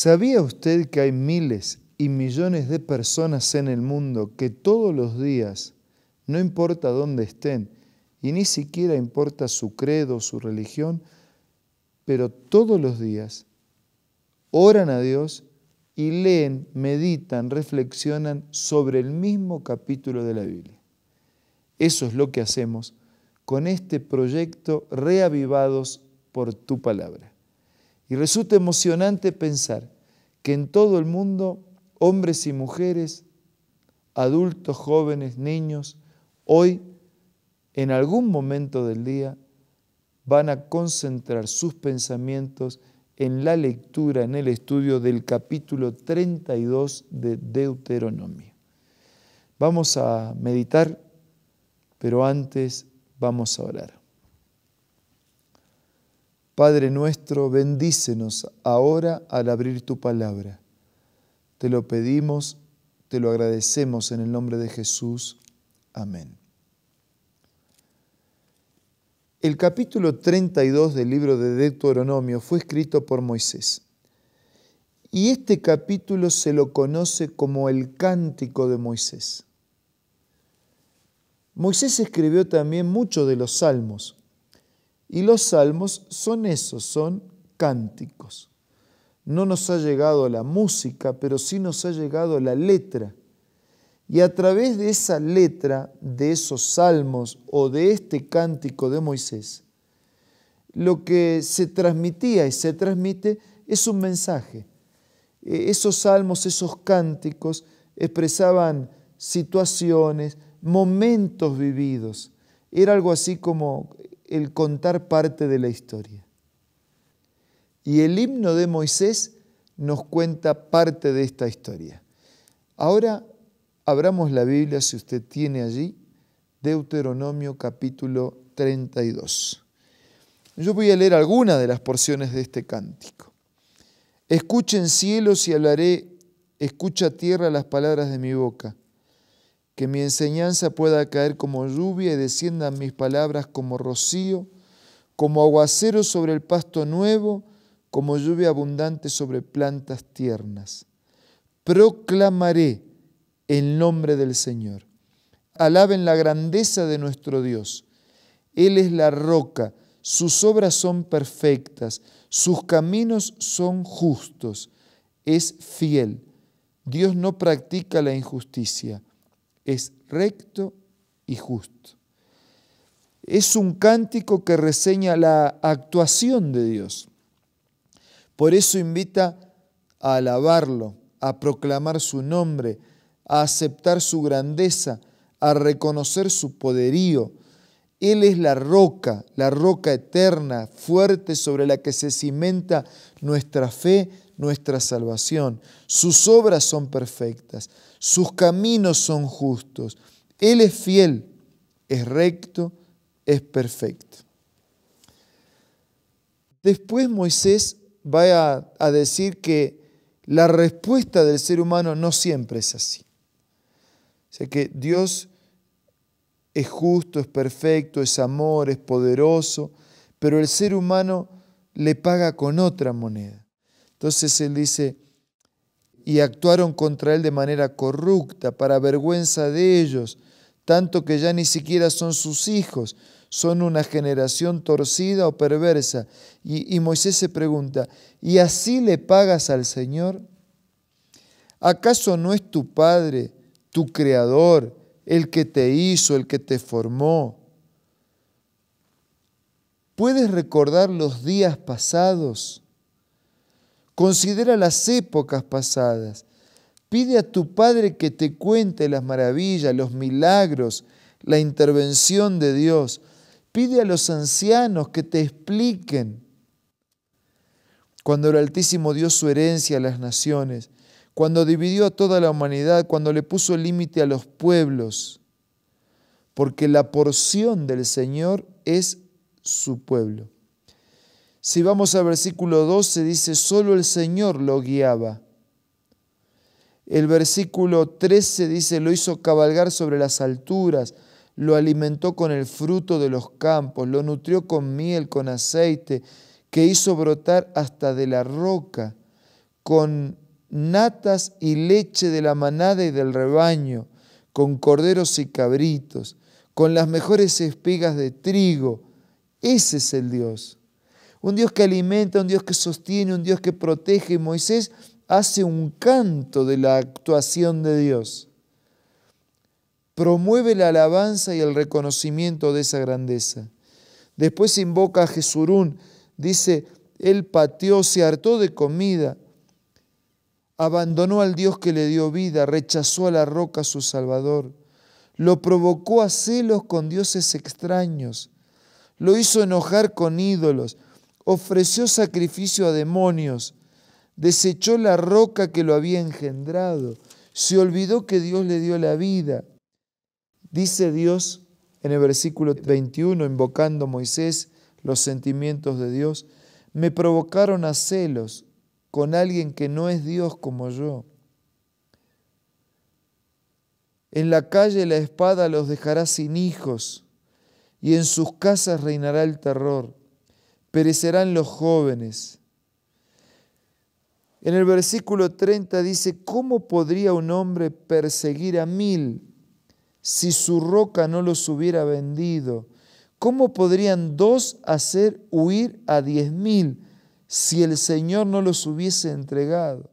¿Sabía usted que hay miles y millones de personas en el mundo que todos los días, no importa dónde estén, y ni siquiera importa su credo, su religión, pero todos los días oran a Dios y leen, meditan, reflexionan sobre el mismo capítulo de la Biblia. Eso es lo que hacemos con este proyecto Reavivados por tu palabra. Y resulta emocionante pensar que en todo el mundo, hombres y mujeres, adultos, jóvenes, niños, hoy, en algún momento del día, van a concentrar sus pensamientos en la lectura, en el estudio del capítulo 32 de Deuteronomio. Vamos a meditar, pero antes vamos a orar. Padre nuestro, bendícenos ahora al abrir tu palabra. Te lo pedimos, te lo agradecemos en el nombre de Jesús. Amén. El capítulo 32 del libro de Deuteronomio fue escrito por Moisés. Y este capítulo se lo conoce como el cántico de Moisés. Moisés escribió también muchos de los salmos, y los salmos son esos, son cánticos. No nos ha llegado la música, pero sí nos ha llegado la letra. Y a través de esa letra, de esos salmos o de este cántico de Moisés, lo que se transmitía y se transmite es un mensaje. E, esos salmos, esos cánticos expresaban situaciones, momentos vividos. Era algo así como el contar parte de la historia. Y el himno de Moisés nos cuenta parte de esta historia. Ahora abramos la Biblia, si usted tiene allí, Deuteronomio capítulo 32. Yo voy a leer alguna de las porciones de este cántico. Escuchen cielos y hablaré, escucha tierra las palabras de mi boca que mi enseñanza pueda caer como lluvia y desciendan mis palabras como rocío, como aguacero sobre el pasto nuevo, como lluvia abundante sobre plantas tiernas. Proclamaré el nombre del Señor. Alaben la grandeza de nuestro Dios. Él es la roca, sus obras son perfectas, sus caminos son justos, es fiel. Dios no practica la injusticia es recto y justo. Es un cántico que reseña la actuación de Dios. Por eso invita a alabarlo, a proclamar su nombre, a aceptar su grandeza, a reconocer su poderío. Él es la roca, la roca eterna, fuerte sobre la que se cimenta nuestra fe, nuestra salvación. Sus obras son perfectas, sus caminos son justos. Él es fiel, es recto, es perfecto. Después Moisés va a, decir que la respuesta del ser humano no siempre es así. O sea que Dios es justo, es perfecto, es amor, es poderoso, pero el ser humano le paga con otra moneda. Entonces él dice, y actuaron contra él de manera corrupta, para vergüenza de ellos, tanto que ya ni siquiera son sus hijos, son una generación torcida o perversa. Y, Moisés se pregunta, ¿y así le pagas al Señor? ¿Acaso no es tu Padre, tu Creador, el que te hizo, el que te formó? ¿Puedes recordar los días pasados? Considera las épocas pasadas. Pide a tu Padre que te cuente las maravillas, los milagros, la intervención de Dios. Pide a los ancianos que te expliquen. Cuando el Altísimo dio su herencia a las naciones, cuando dividió a toda la humanidad, cuando le puso límite a los pueblos, porque la porción del Señor es su pueblo. Si vamos al versículo 12, dice, solo el Señor lo guiaba. El versículo 13 dice, lo hizo cabalgar sobre las alturas, lo alimentó con el fruto de los campos, lo nutrió con miel, con aceite, que hizo brotar hasta de la roca, con natas y leche de la manada y del rebaño, con corderos y cabritos, con las mejores espigas de trigo. Ese es el Dios un Dios que alimenta, un Dios que sostiene, un Dios que protege. Moisés hace un canto de la actuación de Dios. Promueve la alabanza y el reconocimiento de esa grandeza. Después invoca a Jesurún, dice, él pateó, se hartó de comida, abandonó al Dios que le dio vida, rechazó a la roca su Salvador, lo provocó a celos con dioses extraños, lo hizo enojar con ídolos, ofreció sacrificio a demonios, desechó la roca que lo había engendrado, se olvidó que Dios le dio la vida. Dice Dios en el versículo 21, invocando a Moisés los sentimientos de Dios, me provocaron a celos con alguien que no es Dios como yo. En la calle la espada los dejará sin hijos y en sus casas reinará el terror perecerán los jóvenes. En el versículo 30 dice, ¿cómo podría un hombre perseguir a mil si su roca no los hubiera vendido? ¿Cómo podrían dos hacer huir a diez mil si el Señor no los hubiese entregado?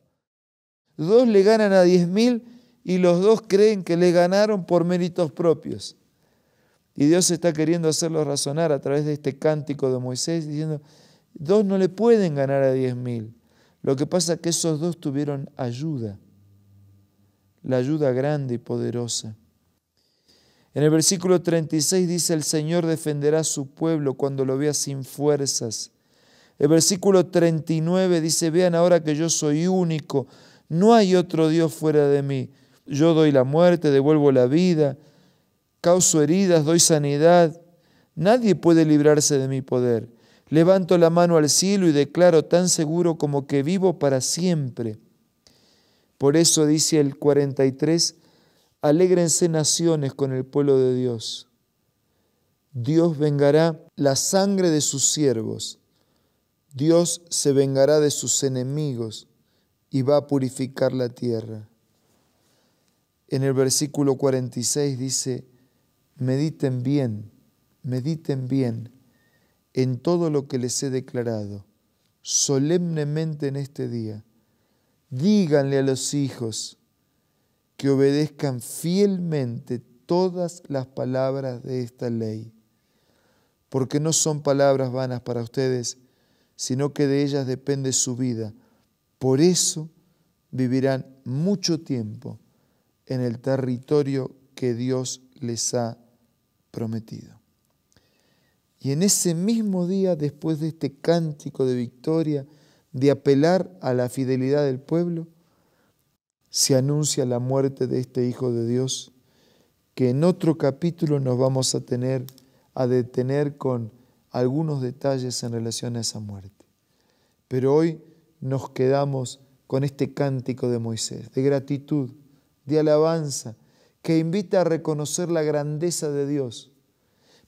Dos le ganan a diez mil y los dos creen que le ganaron por méritos propios. Y Dios está queriendo hacerlo razonar a través de este cántico de Moisés, diciendo, dos no le pueden ganar a diez mil. Lo que pasa es que esos dos tuvieron ayuda, la ayuda grande y poderosa. En el versículo 36 dice, el Señor defenderá a su pueblo cuando lo vea sin fuerzas. El versículo 39 dice, vean ahora que yo soy único, no hay otro Dios fuera de mí. Yo doy la muerte, devuelvo la vida Causo heridas, doy sanidad. Nadie puede librarse de mi poder. Levanto la mano al cielo y declaro tan seguro como que vivo para siempre. Por eso dice el 43, alégrense naciones con el pueblo de Dios. Dios vengará la sangre de sus siervos. Dios se vengará de sus enemigos y va a purificar la tierra. En el versículo 46 dice, mediten bien, mediten bien en todo lo que les he declarado solemnemente en este día. Díganle a los hijos que obedezcan fielmente todas las palabras de esta ley, porque no son palabras vanas para ustedes, sino que de ellas depende su vida. Por eso vivirán mucho tiempo en el territorio que Dios les ha prometido. Y en ese mismo día, después de este cántico de victoria, de apelar a la fidelidad del pueblo, se anuncia la muerte de este Hijo de Dios, que en otro capítulo nos vamos a tener a detener con algunos detalles en relación a esa muerte. Pero hoy nos quedamos con este cántico de Moisés, de gratitud, de alabanza, que invita a reconocer la grandeza de Dios,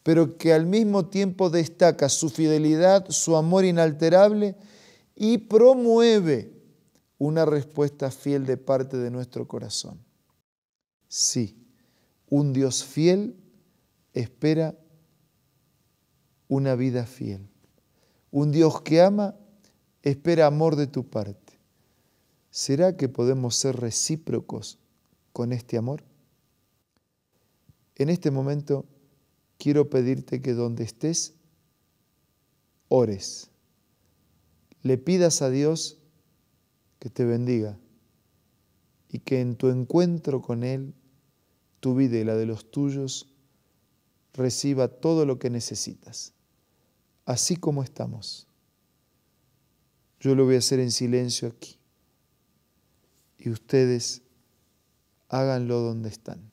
pero que al mismo tiempo destaca su fidelidad, su amor inalterable y promueve una respuesta fiel de parte de nuestro corazón. Sí, un Dios fiel espera una vida fiel. Un Dios que ama espera amor de tu parte. ¿Será que podemos ser recíprocos con este amor? En este momento quiero pedirte que donde estés, ores. Le pidas a Dios que te bendiga y que en tu encuentro con Él, tu vida y la de los tuyos, reciba todo lo que necesitas, así como estamos. Yo lo voy a hacer en silencio aquí y ustedes háganlo donde están.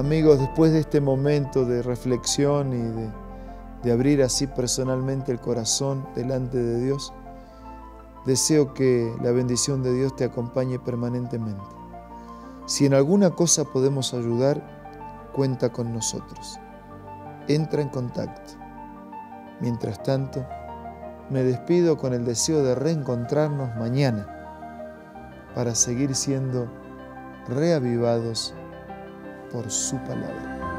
Amigos, después de este momento de reflexión y de, abrir así personalmente el corazón delante de Dios, deseo que la bendición de Dios te acompañe permanentemente. Si en alguna cosa podemos ayudar, cuenta con nosotros. Entra en contacto. Mientras tanto, me despido con el deseo de reencontrarnos mañana para seguir siendo reavivados por su palabra.